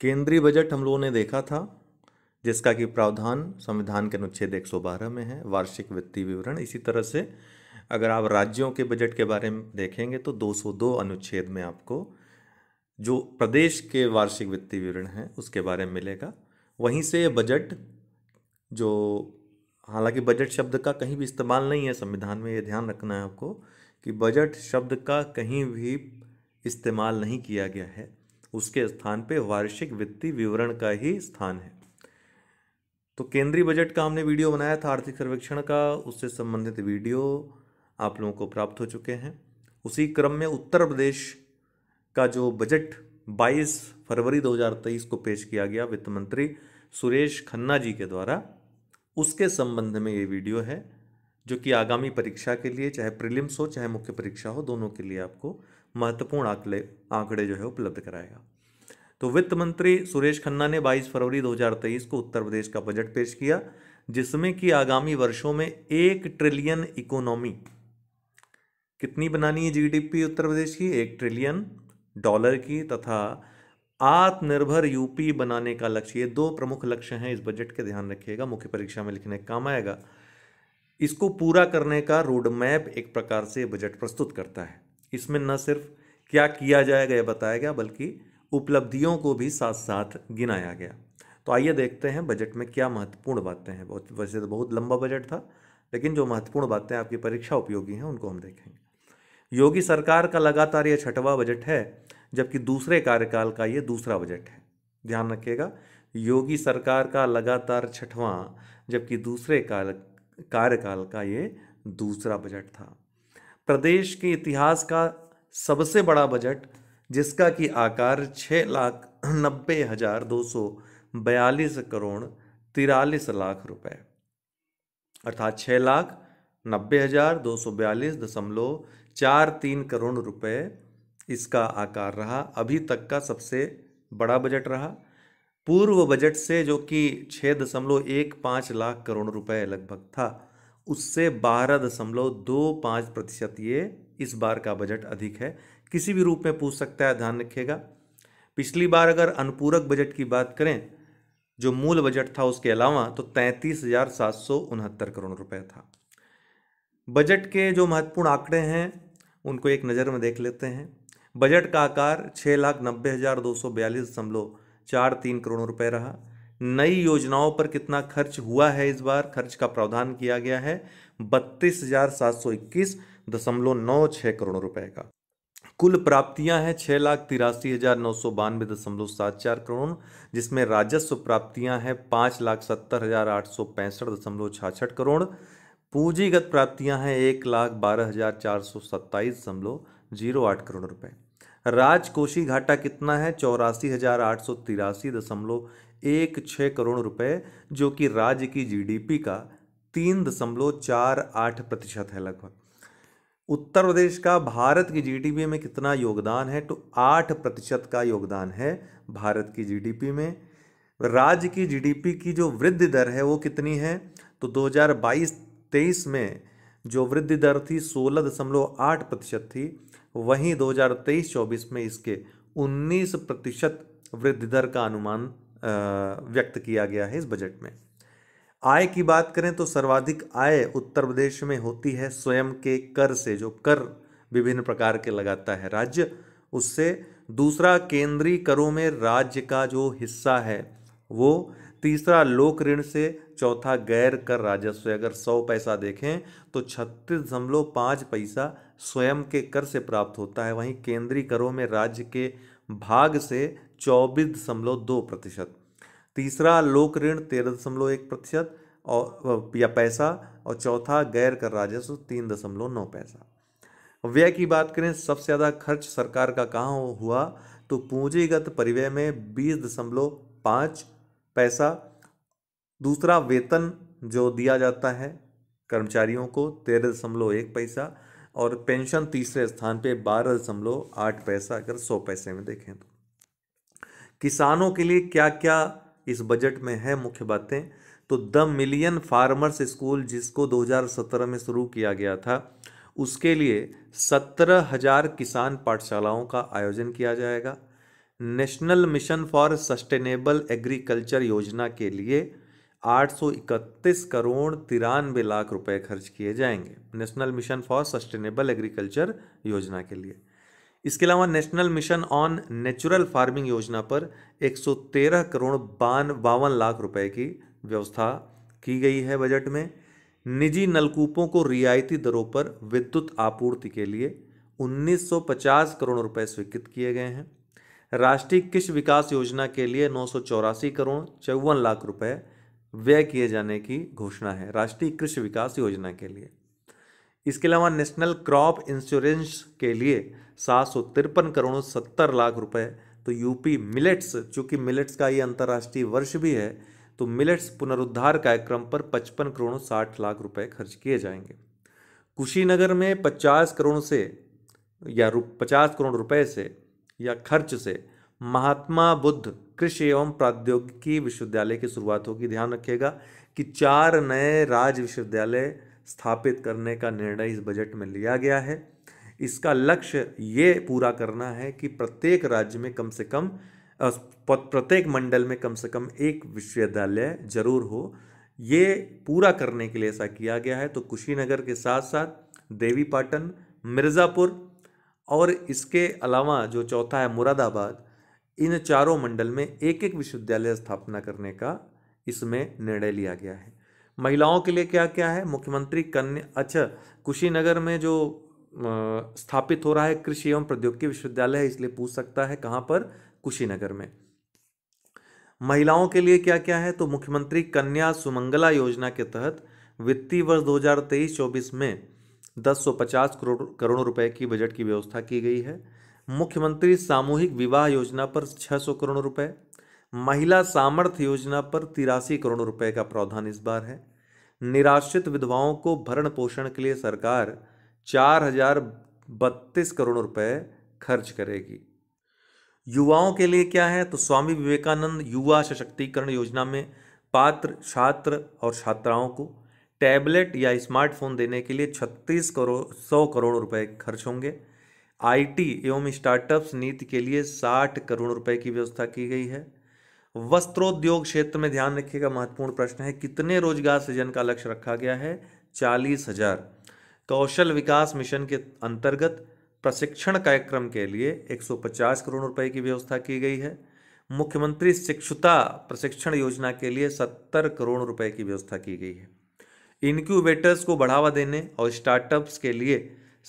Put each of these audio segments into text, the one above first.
केंद्रीय बजट हम लोगों ने देखा था जिसका कि प्रावधान संविधान के अनुच्छेद 112 में है वार्षिक वित्तीय विवरण इसी तरह से अगर आप राज्यों के बजट के बारे में देखेंगे तो 202 अनुच्छेद में आपको जो प्रदेश के वार्षिक वित्तीय विवरण है उसके बारे में मिलेगा वहीं से बजट जो हालांकि बजट शब्द का कहीं भी इस्तेमाल नहीं है संविधान में ये ध्यान रखना है आपको कि बजट शब्द का कहीं भी इस्तेमाल नहीं किया गया है उसके स्थान पे वार्षिक वित्तीय विवरण का ही स्थान है तो केंद्रीय बजट का हमने वीडियो बनाया था आर्थिक सर्वेक्षण का उससे संबंधित वीडियो आप लोगों को प्राप्त हो चुके हैं उसी क्रम में उत्तर प्रदेश का जो बजट 22 फरवरी 2023 को पेश किया गया वित्त मंत्री सुरेश खन्ना जी के द्वारा उसके संबंध में ये वीडियो है जो कि आगामी परीक्षा के लिए चाहे प्रीलिम्स हो चाहे मुख्य परीक्षा हो दोनों के लिए आपको महत्वपूर्ण आंकड़े आंकड़े जो है उपलब्ध कराएगा तो वित्त मंत्री सुरेश खन्ना ने 22 फरवरी 2023 को उत्तर प्रदेश का बजट पेश किया जिसमें कि आगामी वर्षों में एक ट्रिलियन इकोनॉमी कितनी बनानी है जीडीपी उत्तर प्रदेश की एक ट्रिलियन डॉलर की तथा आत्मनिर्भर यूपी बनाने का लक्ष्य ये दो प्रमुख लक्ष्य हैं इस बजट के ध्यान रखिएगा मुख्य परीक्षा में लिखने काम आएगा इसको पूरा करने का रोड मैप एक प्रकार से बजट प्रस्तुत करता है इसमें न सिर्फ क्या किया जाएगा यह बताया गया बल्कि उपलब्धियों को भी साथ साथ गिनाया गया तो आइए देखते हैं बजट में क्या महत्वपूर्ण बातें हैं बहुत वैसे तो बहुत लंबा बजट था लेकिन जो महत्वपूर्ण बातें आपकी परीक्षा उपयोगी हैं उनको हम देखेंगे योगी सरकार का लगातार यह छठवां बजट है जबकि दूसरे कार्यकाल का ये दूसरा बजट है ध्यान रखिएगा योगी सरकार का लगातार छठवां जबकि दूसरे काल कार्यकाल का ये दूसरा बजट था प्रदेश के इतिहास का सबसे बड़ा बजट जिसका कि आकार छः लाख नब्बे हज़ार दो सौ बयालीस करोड़ तिरालीस लाख रुपए अर्थात छः लाख नब्बे हज़ार दो सौ बयालीस दशमलव चार तीन करोड़ रुपए इसका आकार रहा अभी तक का सबसे बड़ा बजट रहा पूर्व बजट से जो कि छः दशमलव एक पाँच लाख करोड़ रुपए लगभग था उससे बारह दशमलव दो पाँच प्रतिशत ये इस बार का बजट अधिक है किसी भी रूप में पूछ सकता है ध्यान रखिएगा पिछली बार अगर अनुपूरक बजट की बात करें जो मूल बजट था उसके अलावा तो तैंतीस हजार सात सौ उनहत्तर करोड़ रुपए था बजट के जो महत्वपूर्ण आंकड़े हैं उनको एक नज़र में देख लेते हैं बजट का आकार छः लाख नब्बे हज़ार दो सौ बयालीस दशमलव चार तीन करोड़ रुपए रहा नई योजनाओं पर कितना खर्च हुआ है इस बार खर्च का प्रावधान किया गया है बत्तीस हजार सात सौ इक्कीस दशमलव नौ छः करोड़ रुपए का कुल प्राप्तियां हैं छः लाख तिरासी हज़ार नौ सौ बानवे दशमलव सात चार करोड़ जिसमें राजस्व प्राप्तियां हैं पाँच लाख सत्तर हज़ार आठ सौ पैंसठ दशमलव छाछठ करोड़ पूंजीगत प्राप्तियां हैं एक लाख बारह हज़ार चार सौ सत्ताईस दशमलव जीरो आठ करोड़ रुपए राजकोषी घाटा कितना है चौरासी हज़ार आठ सौ तिरासी दशमलव एक छः करोड़ रुपए जो कि राज्य की जीडीपी का तीन दशमलव चार आठ प्रतिशत है लगभग उत्तर प्रदेश का भारत की जीडीपी में कितना योगदान है तो आठ प्रतिशत का योगदान है भारत की जीडीपी में राज्य की जीडीपी की जो वृद्धि दर है वो कितनी है तो 2022-23 में जो वृद्धि दर थी सोलह दशमलव आठ प्रतिशत थी वहीं 2023-24 में इसके 19 प्रतिशत वृद्धि दर का अनुमान व्यक्त किया गया है इस बजट में आय की बात करें तो सर्वाधिक आय उत्तर प्रदेश में होती है स्वयं के कर से जो कर विभिन्न प्रकार के लगाता है राज्य उससे दूसरा केंद्रीय करों में राज्य का जो हिस्सा है वो तीसरा लोक ऋण से चौथा गैर कर राजस्व अगर सौ पैसा देखें तो छत्तीस दशमलव पाँच पैसा स्वयं के कर से प्राप्त होता है वहीं केंद्रीय करों में राज्य के भाग से चौबीस दशमलव दो प्रतिशत तीसरा लोक ऋण तेरह दशमलव एक प्रतिशत और या पैसा और चौथा गैर कर राजस्व तीन दशमलव नौ पैसा व्यय की बात करें सबसे ज़्यादा खर्च सरकार का कहाँ हुआ तो पूंजीगत परिव्यय में बीस दशमलव पाँच पैसा दूसरा वेतन जो दिया जाता है कर्मचारियों को तेरह दशमलव एक पैसा और पेंशन तीसरे स्थान पे बारह दशमलव आठ पैसा अगर सौ पैसे में देखें तो किसानों के लिए क्या क्या इस बजट में है मुख्य बातें तो द मिलियन फार्मर्स स्कूल जिसको 2017 में शुरू किया गया था उसके लिए सत्रह हजार किसान पाठशालाओं का आयोजन किया जाएगा national mission for sustainable agriculture योजना के लिए 831 करोड़ तिरानवे लाख रुपए खर्च किए जाएंगे national mission for sustainable agriculture योजना के लिए इसके अलावा national mission on natural farming योजना पर 113 करोड़ बान बावन लाख रुपए की व्यवस्था की गई है बजट में निजी नलकूपों को रियायती दरों पर विद्युत आपूर्ति के लिए 1950 करोड़ रुपए स्वीकृत किए गए हैं राष्ट्रीय कृषि विकास योजना के लिए नौ करोड़ चौवन लाख रुपए व्यय किए जाने की घोषणा है राष्ट्रीय कृषि विकास योजना के लिए इसके अलावा नेशनल क्रॉप इंश्योरेंस के लिए सात सौ तिरपन करोड़ सत्तर लाख रुपए तो यूपी मिलेट्स चूंकि मिलेट्स का ये अंतर्राष्ट्रीय वर्ष भी है तो मिलेट्स पुनरुद्धार कार्यक्रम पर पचपन करोड़ साठ लाख रुपए खर्च किए जाएंगे कुशीनगर में पचास करोड़ से या पचास करोड़ रुपए से या खर्च से महात्मा बुद्ध कृषि एवं प्रौद्योगिकी विश्वविद्यालय की शुरुआत होगी ध्यान रखिएगा कि चार नए राज्य विश्वविद्यालय स्थापित करने का निर्णय इस बजट में लिया गया है इसका लक्ष्य ये पूरा करना है कि प्रत्येक राज्य में कम से कम प्रत्येक मंडल में कम से कम एक विश्वविद्यालय जरूर हो ये पूरा करने के लिए ऐसा किया गया है तो कुशीनगर के साथ साथ देवीपाटन मिर्ज़ापुर और इसके अलावा जो चौथा है मुरादाबाद इन चारों मंडल में एक एक विश्वविद्यालय स्थापना करने का इसमें निर्णय लिया गया है महिलाओं के लिए क्या क्या है मुख्यमंत्री कन्या अच्छा कुशीनगर में जो स्थापित हो रहा है कृषि एवं प्रौद्योगिकी विश्वविद्यालय है इसलिए पूछ सकता है कहाँ पर कुशीनगर में महिलाओं के लिए क्या क्या है तो मुख्यमंत्री कन्या सुमंगला योजना के तहत वित्तीय वर्ष 2023-24 में 1050 करोड़ करोड़ रुपए की बजट की व्यवस्था की गई है मुख्यमंत्री सामूहिक विवाह योजना पर 600 करोड़ रुपए महिला सामर्थ्य योजना पर तिरासी करोड़ रुपए का प्रावधान इस बार है निराश्रित विधवाओं को भरण पोषण के लिए सरकार चार हजार बत्तीस करोड़ रुपए खर्च करेगी युवाओं के लिए क्या है तो स्वामी विवेकानंद युवा सशक्तिकरण योजना में पात्र छात्र और छात्राओं को टैबलेट या स्मार्टफोन देने के लिए छत्तीस करोड़ सौ करोड़ रुपए खर्च होंगे आईटी एवं स्टार्टअप्स नीति के लिए साठ करोड़ रुपए की व्यवस्था की गई है वस्त्रोद्योग क्षेत्र में ध्यान रखिएगा महत्वपूर्ण प्रश्न है कितने रोजगार सृजन का लक्ष्य रखा गया है चालीस हजार कौशल विकास मिशन के अंतर्गत प्रशिक्षण कार्यक्रम के लिए 150 करोड़ रुपए की व्यवस्था की गई है मुख्यमंत्री शिक्षुता प्रशिक्षण योजना के लिए 70 करोड़ रुपए की व्यवस्था की गई है इनक्यूबेटर्स को बढ़ावा देने और स्टार्टअप्स के लिए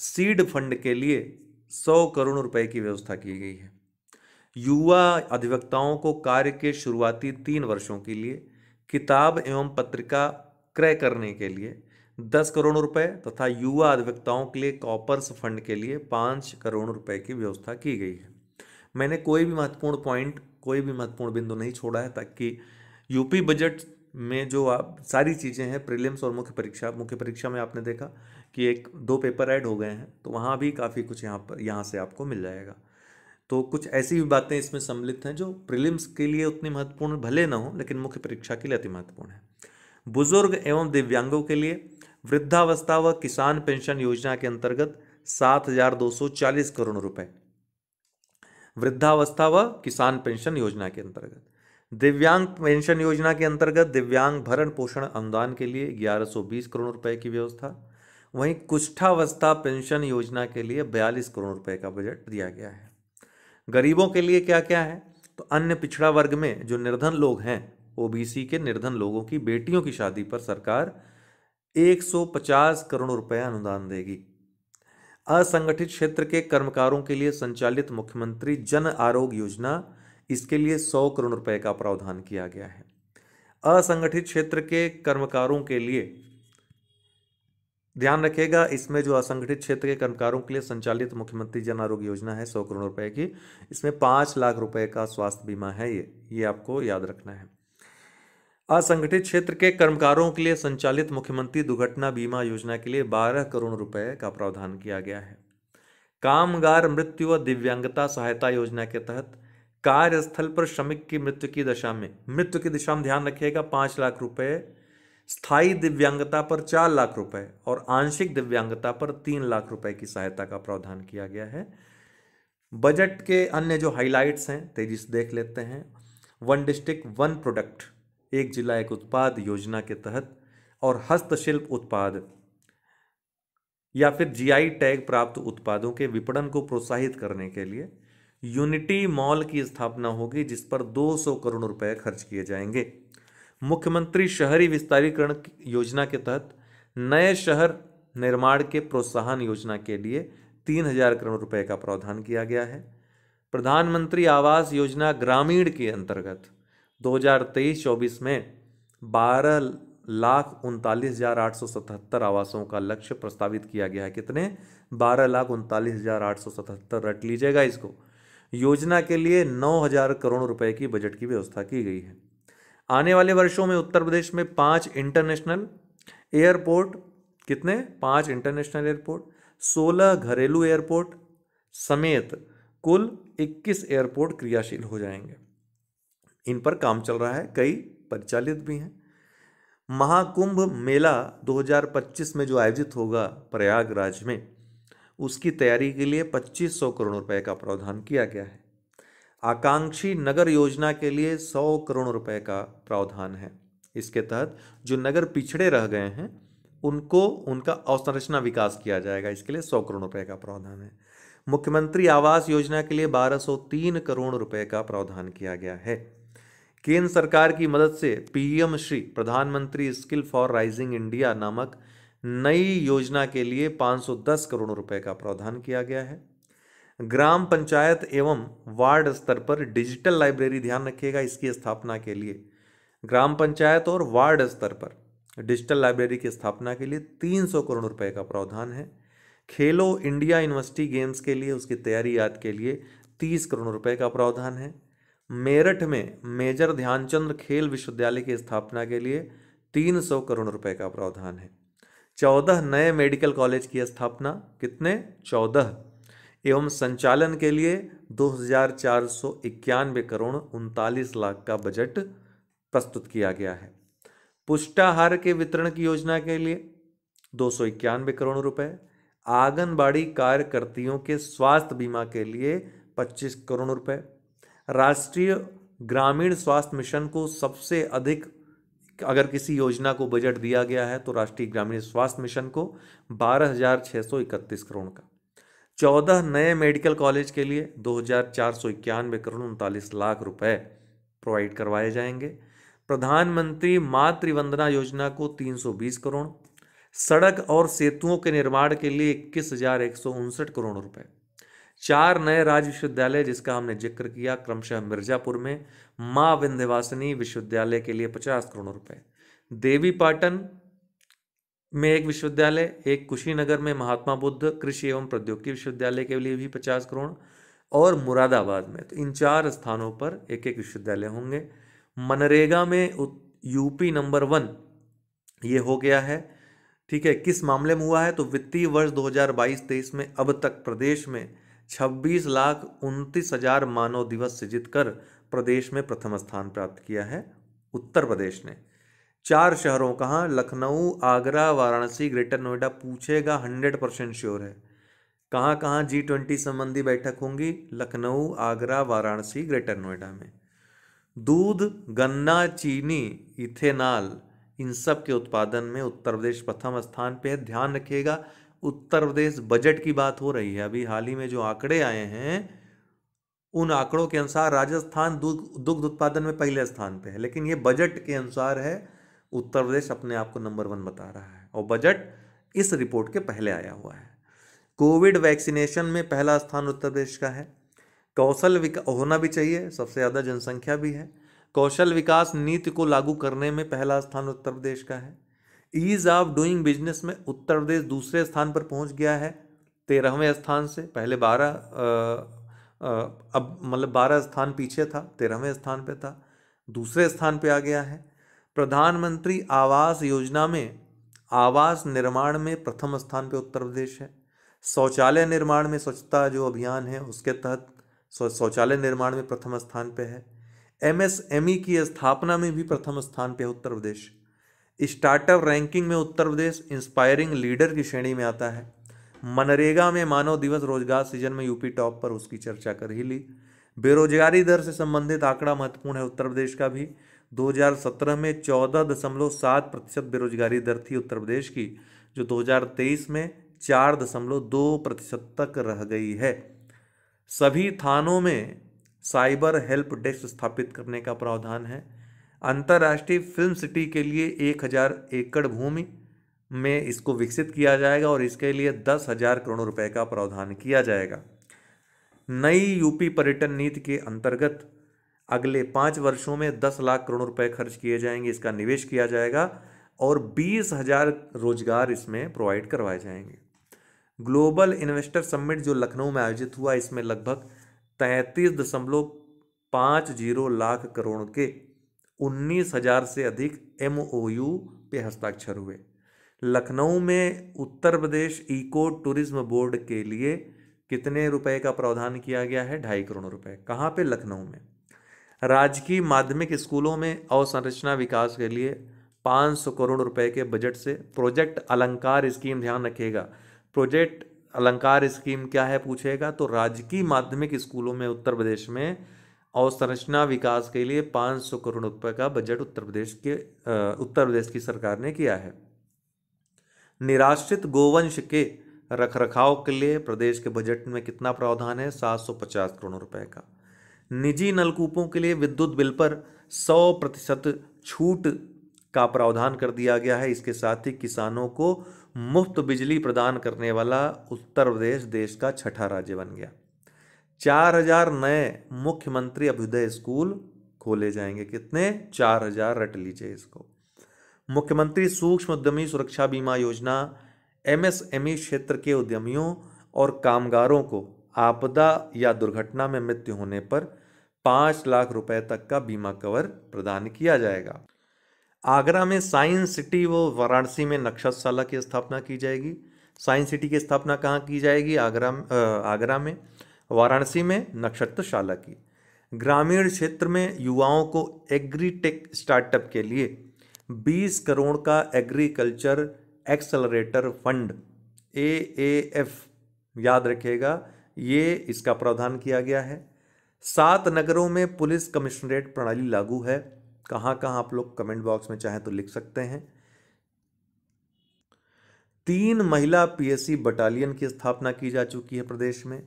सीड फंड के लिए 100 करोड़ रुपए की व्यवस्था की गई है युवा अधिवक्ताओं को कार्य के शुरुआती तीन वर्षों के लिए किताब एवं पत्रिका क्रय करने के लिए दस करोड़ रुपए तथा युवा अधिवक्ताओं के लिए कॉपर्स फंड के लिए पाँच करोड़ रुपए की व्यवस्था की गई है मैंने कोई भी महत्वपूर्ण पॉइंट कोई भी महत्वपूर्ण बिंदु नहीं छोड़ा है ताकि यूपी बजट में जो आप सारी चीज़ें हैं प्रीलिम्स और मुख्य परीक्षा मुख्य परीक्षा में आपने देखा कि एक दो पेपर ऐड हो गए हैं तो वहाँ भी काफ़ी कुछ यहाँ पर यहाँ से आपको मिल जाएगा तो कुछ ऐसी भी बातें इसमें सम्मिलित हैं जो प्रीलिम्स के लिए उतनी महत्वपूर्ण भले ना हो लेकिन मुख्य परीक्षा के लिए अति महत्वपूर्ण है बुजुर्ग एवं दिव्यांगों के लिए वृद्धावस्था व किसान पेंशन योजना के अंतर्गत सात हजार दो सौ चालीस करोड़ रुपए वृद्धावस्था व किसान पेंशन योजना के अंतर्गत दिव्यांग पेंशन योजना के अंतर्गत दिव्यांग भरण पोषण अनुदान के लिए 1120 करोड़ रुपए की व्यवस्था वहीं कुष्ठावस्था पेंशन योजना के लिए 42 करोड़ रुपए का बजट दिया गया है गरीबों के लिए क्या क्या है तो अन्य पिछड़ा वर्ग में जो निर्धन लोग हैं ओबीसी के निर्धन लोगों की बेटियों की शादी पर सरकार 150 करोड़ रुपए अनुदान देगी असंगठित क्षेत्र के कर्मकारों के लिए संचालित मुख्यमंत्री जन आरोग्य योजना इसके लिए 100 करोड़ रुपए का प्रावधान किया गया है असंगठित क्षेत्र के कर्मकारों के लिए ध्यान रखेगा इसमें जो असंगठित क्षेत्र के कर्मकारों के लिए संचालित मुख्यमंत्री जन आरोग्य योजना है सौ करोड़ रुपए की इसमें पांच लाख रुपए का स्वास्थ्य बीमा है ये ये आपको याद रखना है असंगठित क्षेत्र के कर्मकारों के लिए संचालित मुख्यमंत्री दुर्घटना बीमा योजना के लिए 12 करोड़ रुपए का प्रावधान किया गया है कामगार मृत्यु व दिव्यांगता सहायता योजना के तहत कार्यस्थल पर श्रमिक की मृत्यु की दशा में मृत्यु की दिशा में ध्यान रखिएगा पाँच लाख रुपये स्थायी दिव्यांगता पर चार लाख रुपए और आंशिक दिव्यांगता पर तीन लाख रुपए की सहायता का प्रावधान किया गया है बजट के अन्य जो हाइलाइट्स हैं तेजी से देख लेते हैं वन डिस्ट्रिक्ट वन प्रोडक्ट एक जिला एक उत्पाद योजना के तहत और हस्तशिल्प उत्पाद या फिर जीआई टैग प्राप्त उत्पादों के विपणन को प्रोत्साहित करने के लिए यूनिटी मॉल की स्थापना होगी जिस पर 200 करोड़ रुपए खर्च किए जाएंगे मुख्यमंत्री शहरी विस्तारीकरण योजना के तहत नए शहर निर्माण के प्रोत्साहन योजना के लिए तीन हजार करोड़ रुपए का प्रावधान किया गया है प्रधानमंत्री आवास योजना ग्रामीण के अंतर्गत 2023-24 में बारह लाख उनतालीस हज़ार आठ सौ सतहत्तर आवासों का लक्ष्य प्रस्तावित किया गया है कितने बारह लाख उनतालीस हज़ार आठ सौ सतहत्तर रट लीजिएगा इसको योजना के लिए नौ हज़ार करोड़ रुपए की बजट की व्यवस्था की गई है आने वाले वर्षों में उत्तर प्रदेश में पाँच इंटरनेशनल एयरपोर्ट कितने पाँच इंटरनेशनल एयरपोर्ट सोलह घरेलू एयरपोर्ट समेत कुल इक्कीस एयरपोर्ट क्रियाशील हो जाएंगे इन पर काम चल रहा है कई परिचालित भी हैं महाकुंभ मेला 2025 में जो आयोजित होगा प्रयागराज में उसकी तैयारी के लिए 2500 करोड़ रुपए का प्रावधान किया गया है आकांक्षी नगर योजना के लिए 100 करोड़ रुपए का प्रावधान है इसके तहत जो नगर पिछड़े रह गए हैं उनको उनका अवसंरचना विकास किया जाएगा इसके लिए 100 करोड़ रुपए का प्रावधान है मुख्यमंत्री आवास योजना के लिए 1203 करोड़ रुपए का प्रावधान किया गया है केंद्र सरकार की मदद से पीएम श्री प्रधानमंत्री स्किल फॉर राइजिंग इंडिया नामक नई योजना के लिए 510 करोड़ रुपए का प्रावधान किया गया है ग्राम पंचायत एवं वार्ड स्तर पर डिजिटल लाइब्रेरी ध्यान रखिएगा इसकी स्थापना के लिए ग्राम पंचायत और वार्ड स्तर पर डिजिटल लाइब्रेरी की स्थापना के लिए 300 करोड़ रुपए का प्रावधान है खेलो इंडिया यूनिवर्सिटी गेम्स के लिए उसकी तैयारी याद के लिए 30 करोड़ रुपए का प्रावधान है मेरठ में मेजर ध्यानचंद खेल विश्वविद्यालय की स्थापना के लिए 300 करोड़ रुपए का प्रावधान है चौदह नए मेडिकल कॉलेज की स्थापना कितने चौदह एवं संचालन के लिए दो हजार चार सौ इक्यानवे करोड़ उनतालीस लाख का बजट प्रस्तुत किया गया है पुष्टाहार के वितरण की योजना के लिए दो सौ इक्यानवे करोड़ रुपए आंगनबाड़ी कार्यकर्तियों के स्वास्थ्य बीमा के लिए पच्चीस करोड़ रुपए राष्ट्रीय ग्रामीण स्वास्थ्य मिशन को सबसे अधिक अगर किसी योजना को बजट दिया गया है तो राष्ट्रीय ग्रामीण स्वास्थ्य मिशन को बारह हज़ार छः सौ इकतीस करोड़ का चौदह नए मेडिकल कॉलेज के लिए दो हज़ार चार सौ इक्यानवे करोड़ उनतालीस लाख रुपए प्रोवाइड करवाए जाएंगे प्रधानमंत्री मातृवंदना योजना को तीन सौ बीस करोड़ सड़क और सेतुओं के निर्माण के लिए इक्कीस हज़ार एक सौ उनसठ करोड़ रुपए चार नए राज्य विश्वविद्यालय जिसका हमने जिक्र किया क्रमशः मिर्जापुर में माँ विंध्यवासिनी विश्वविद्यालय के लिए पचास करोड़ रुपए देवी पाटन में एक विश्वविद्यालय एक कुशीनगर में महात्मा बुद्ध कृषि एवं प्रौद्योगिकी विश्वविद्यालय के लिए भी पचास करोड़ और मुरादाबाद में तो इन चार स्थानों पर एक एक विश्वविद्यालय होंगे मनरेगा में यूपी नंबर वन ये हो गया है ठीक है किस मामले में हुआ है तो वित्तीय वर्ष 2022-23 में अब तक प्रदेश में छब्बीस लाख उनतीस हजार मानव दिवस से जीतकर प्रदेश में प्रथम स्थान प्राप्त किया है उत्तर प्रदेश ने चार शहरों कहाँ लखनऊ आगरा वाराणसी ग्रेटर नोएडा पूछेगा हंड्रेड परसेंट श्योर है कहाँ कहाँ जी ट्वेंटी संबंधी बैठक होंगी लखनऊ आगरा वाराणसी ग्रेटर नोएडा में दूध गन्ना चीनी इथेनॉल इन सब के उत्पादन में उत्तर प्रदेश प्रथम स्थान पे है ध्यान रखिएगा उत्तर प्रदेश बजट की बात हो रही है अभी हाल ही में जो आंकड़े आए हैं उन आंकड़ों के अनुसार राजस्थान दुग्ध उत्पादन में पहले स्थान पे है लेकिन ये बजट के अनुसार है उत्तर प्रदेश अपने आप को नंबर वन बता रहा है और बजट इस रिपोर्ट के पहले आया हुआ है कोविड वैक्सीनेशन में पहला स्थान उत्तर प्रदेश का है कौशल विकास होना भी चाहिए सबसे ज़्यादा जनसंख्या भी है कौशल विकास नीति को लागू करने में पहला स्थान उत्तर प्रदेश का है ईज ऑफ डूइंग बिजनेस में उत्तर प्रदेश दूसरे स्थान पर पहुंच गया है तेरहवें स्थान से पहले बारह अब मतलब बारह स्थान पीछे था तेरहवें स्थान पे था दूसरे स्थान पे आ गया है प्रधानमंत्री आवास योजना में आवास निर्माण में प्रथम स्थान पे उत्तर प्रदेश है शौचालय निर्माण में स्वच्छता जो अभियान है उसके तहत शौचालय निर्माण में प्रथम स्थान पे है एमएसएमई e की स्थापना में भी प्रथम स्थान पे है उत्तर प्रदेश स्टार्टअप रैंकिंग में उत्तर प्रदेश इंस्पायरिंग लीडर की श्रेणी में आता है मनरेगा में मानव दिवस रोजगार सीजन में यूपी टॉप पर उसकी चर्चा कर ही ली बेरोजगारी दर से संबंधित आंकड़ा महत्वपूर्ण है उत्तर प्रदेश का भी 2017 में चौदह दशमलव सात प्रतिशत बेरोजगारी दर थी उत्तर प्रदेश की जो 2023 में चार दशमलव दो प्रतिशत तक रह गई है सभी थानों में साइबर हेल्प डेस्क स्थापित करने का प्रावधान है अंतर्राष्ट्रीय फिल्म सिटी के लिए एक हज़ार एकड़ भूमि में इसको विकसित किया जाएगा और इसके लिए दस हज़ार करोड़ रुपए का प्रावधान किया जाएगा नई यूपी पर्यटन नीति के अंतर्गत अगले पाँच वर्षों में दस लाख करोड़ रुपए खर्च किए जाएंगे इसका निवेश किया जाएगा और बीस हज़ार रोजगार इसमें प्रोवाइड करवाए जाएंगे ग्लोबल इन्वेस्टर समिट जो लखनऊ में आयोजित हुआ इसमें लगभग तैंतीस दशमलव पाँच जीरो लाख करोड़ के उन्नीस हजार से अधिक एम ओ यू पे हस्ताक्षर हुए लखनऊ में Uttar Pradesh eco tourism board के लिए कितने रुपए का प्रावधान किया गया है ढाई करोड़ रुपए कहाँ पे लखनऊ में राजकीय माध्यमिक स्कूलों में अवसंरचना विकास के लिए 500 करोड़ रुपए के बजट से प्रोजेक्ट अलंकार स्कीम ध्यान रखेगा प्रोजेक्ट अलंकार स्कीम क्या है पूछेगा तो राजकीय माध्यमिक स्कूलों में उत्तर प्रदेश में अवसंरचना विकास के लिए पाँच सौ करोड़ रुपए का बजट उत्तर प्रदेश के उत्तर प्रदेश की सरकार ने किया है निराश्रित गोवंश के रख रखाव के लिए प्रदेश के बजट में कितना प्रावधान है 750 करोड़ रुपए का निजी नलकूपों के लिए विद्युत बिल पर 100 प्रतिशत छूट का प्रावधान कर दिया गया है इसके साथ ही किसानों को मुफ्त बिजली प्रदान करने वाला उत्तर प्रदेश देश का छठा राज्य बन गया चार हजार नए मुख्यमंत्री अभ्युदय स्कूल खोले जाएंगे कितने चार हजार रट लीजिए इसको मुख्यमंत्री सूक्ष्म उद्यमी सुरक्षा बीमा योजना एमएसएमई क्षेत्र के उद्यमियों और कामगारों को आपदा या दुर्घटना में मृत्यु होने पर पाँच लाख रुपए तक का बीमा कवर प्रदान किया जाएगा आगरा में साइंस सिटी व वाराणसी में नक्षतशाला की स्थापना की जाएगी साइंस सिटी की स्थापना कहाँ की जाएगी आगरा आगरा में वाराणसी में नक्षत्रशाला की ग्रामीण क्षेत्र में युवाओं को एग्रीटेक स्टार्टअप के लिए 20 करोड़ का agriculture accelerator fund A A F याद रखेगा ये इसका प्रावधान किया गया है सात नगरों में पुलिस कमिश्नरेट प्रणाली लागू है कहाँ कहाँ आप लोग कमेंट बॉक्स में चाहें तो लिख सकते हैं तीन महिला पीएससी बटालियन की स्थापना की जा चुकी है प्रदेश में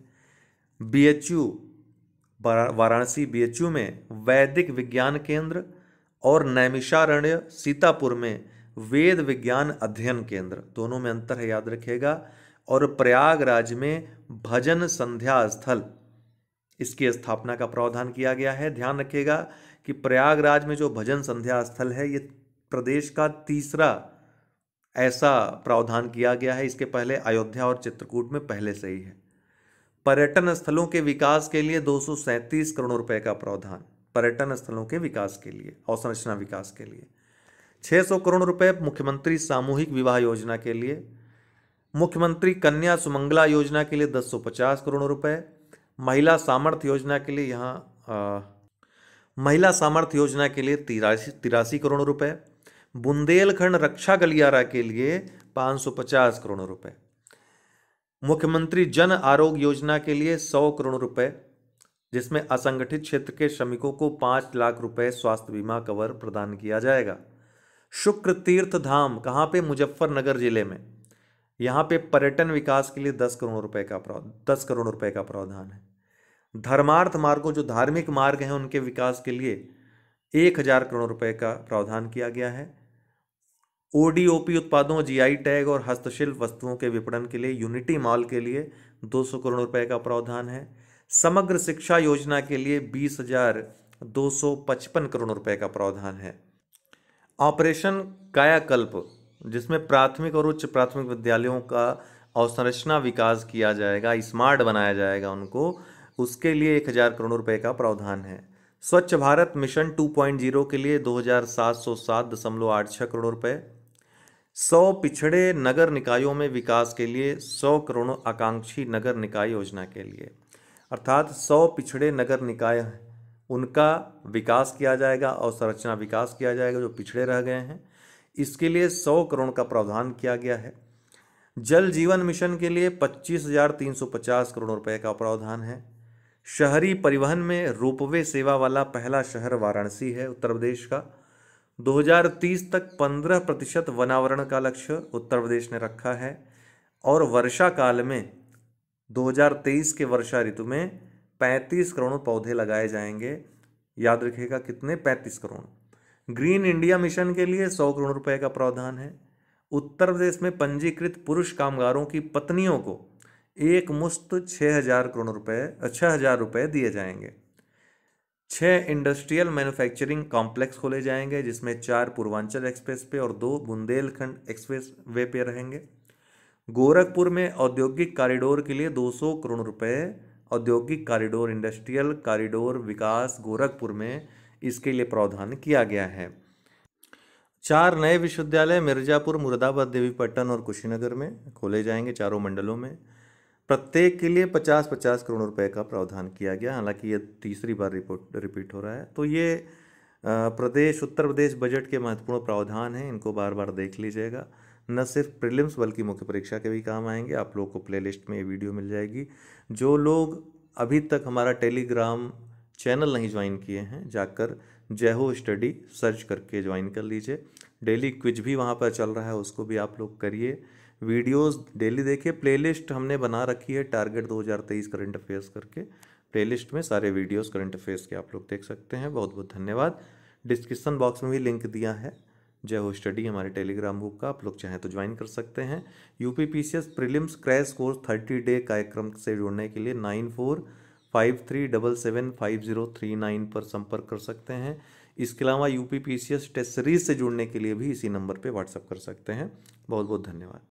बीएचयू वाराणसी बीएचयू में वैदिक विज्ञान केंद्र और नैमिषारण्य सीतापुर में वेद विज्ञान अध्ययन केंद्र दोनों में अंतर है याद रखेगा और प्रयागराज में भजन संध्या स्थल इसकी स्थापना का प्रावधान किया गया है ध्यान रखिएगा कि प्रयागराज में जो भजन संध्या स्थल है ये प्रदेश का तीसरा ऐसा प्रावधान किया गया है इसके पहले अयोध्या और चित्रकूट में पहले से ही है पर्यटन स्थलों के विकास के लिए दो करोड़ रुपए का प्रावधान पर्यटन स्थलों के विकास के लिए अवसंरचना विकास के लिए 600 करोड़ रुपए मुख्यमंत्री सामूहिक विवाह योजना के लिए मुख्यमंत्री कन्या सुमंगला योजना के लिए 1050 करोड़ रुपए महिला सामर्थ्य योजना के लिए यहाँ महिला सामर्थ्य योजना के लिए तिरासी तिरासी करोड़ रुपए बुंदेलखंड रक्षा गलियारा के लिए 550 करोड़ रुपए मुख्यमंत्री जन आरोग्य योजना के लिए सौ करोड़ रुपए जिसमें असंगठित क्षेत्र के श्रमिकों को पाँच लाख रुपए स्वास्थ्य बीमा कवर प्रदान किया जाएगा शुक्र तीर्थ धाम कहाँ पे मुजफ्फरनगर जिले में यहाँ पे पर्यटन विकास के लिए दस करोड़ रुपए का दस करोड़ रुपए का प्रावधान है धर्मार्थ मार्गों जो धार्मिक मार्ग हैं उनके विकास के लिए एक हज़ार करोड़ रुपए का प्रावधान किया गया है ओडीओपी उत्पादों जीआई टैग और हस्तशिल्प वस्तुओं के विपणन के लिए यूनिटी मॉल के लिए 200 करोड़ रुपए का प्रावधान है समग्र शिक्षा योजना के लिए बीस हजार दो सौ पचपन करोड़ रुपए का प्रावधान है ऑपरेशन कायाकल्प जिसमें प्राथमिक और उच्च प्राथमिक विद्यालयों का अवसंरचना विकास किया जाएगा स्मार्ट बनाया जाएगा उनको उसके लिए एक हज़ार करोड़ रुपए का प्रावधान है स्वच्छ भारत मिशन 2.0 के लिए दो हज़ार सात सौ सात दशमलव आठ छः करोड़ रुपए सौ पिछड़े नगर निकायों में विकास के लिए सौ करोड़ आकांक्षी नगर निकाय योजना के लिए अर्थात सौ पिछड़े नगर निकाय उनका विकास किया जाएगा और संरचना विकास किया जाएगा जो पिछड़े रह गए हैं इसके लिए सौ करोड़ का प्रावधान किया गया है जल जीवन मिशन के लिए पच्चीस हजार तीन सौ पचास करोड़ रुपए का प्रावधान है शहरी परिवहन में रोपवे सेवा वाला पहला शहर वाराणसी है उत्तर प्रदेश का 2030 तक 15 प्रतिशत वनावरण का लक्ष्य उत्तर प्रदेश ने रखा है और वर्षा काल में 2023 के वर्षा ऋतु में 35 करोड़ पौधे लगाए जाएंगे याद रखिएगा कितने 35 करोड़ ग्रीन इंडिया मिशन के लिए 100 करोड़ रुपए का प्रावधान है उत्तर प्रदेश में पंजीकृत पुरुष कामगारों की पत्नियों को एक मुश्त छः हज़ार करोड़ रुपये छः हज़ार रुपये दिए जाएंगे छः इंडस्ट्रियल मैन्युफैक्चरिंग कॉम्प्लेक्स खोले जाएंगे जिसमें चार पूर्वांचल एक्सप्रेस वे और दो बुंदेलखंड एक्सप्रेस वे पे रहेंगे गोरखपुर में औद्योगिक कॉरिडोर के लिए 200 करोड़ रुपए औद्योगिक कॉरिडोर इंडस्ट्रियल कॉरिडोर विकास गोरखपुर में इसके लिए प्रावधान किया गया है चार नए विश्वविद्यालय मिर्जापुर मुरादाबाद देवीपट्टन और कुशीनगर में खोले जाएंगे चारों मंडलों में प्रत्येक के लिए पचास पचास करोड़ रुपए का प्रावधान किया गया हालांकि ये तीसरी बार रिपोर्ट रिपीट हो रहा है तो ये प्रदेश उत्तर प्रदेश बजट के महत्वपूर्ण प्रावधान हैं इनको बार बार देख लीजिएगा न सिर्फ प्रीलिम्स बल्कि मुख्य परीक्षा के भी काम आएंगे आप लोगों को प्लेलिस्ट में ये वीडियो मिल जाएगी जो लोग अभी तक हमारा टेलीग्राम चैनल नहीं ज्वाइन किए हैं जाकर जयहो स्टडी सर्च करके ज्वाइन कर लीजिए डेली क्विज भी वहाँ पर चल रहा है उसको भी आप लोग करिए वीडियोस डेली देखिए प्लेलिस्ट हमने बना रखी है टारगेट 2023 करंट अफेयर्स करके प्लेलिस्ट में सारे वीडियोस करंट अफेयर्स के आप लोग देख सकते हैं बहुत बहुत धन्यवाद डिस्क्रिप्सन बॉक्स में भी लिंक दिया है जय हो स्टडी हमारे टेलीग्राम बुक का आप लोग चाहें तो ज्वाइन कर सकते हैं U P P C S prelims crash course thirty day कार्यक्रम से जुड़ने के लिए nine four five three double seven five zero three nine पर संपर्क कर सकते हैं इसके अलावा U P P C S test series से जुड़ने के लिए भी इसी नंबर पर व्हाट्सअप कर सकते हैं बहुत बहुत धन्यवाद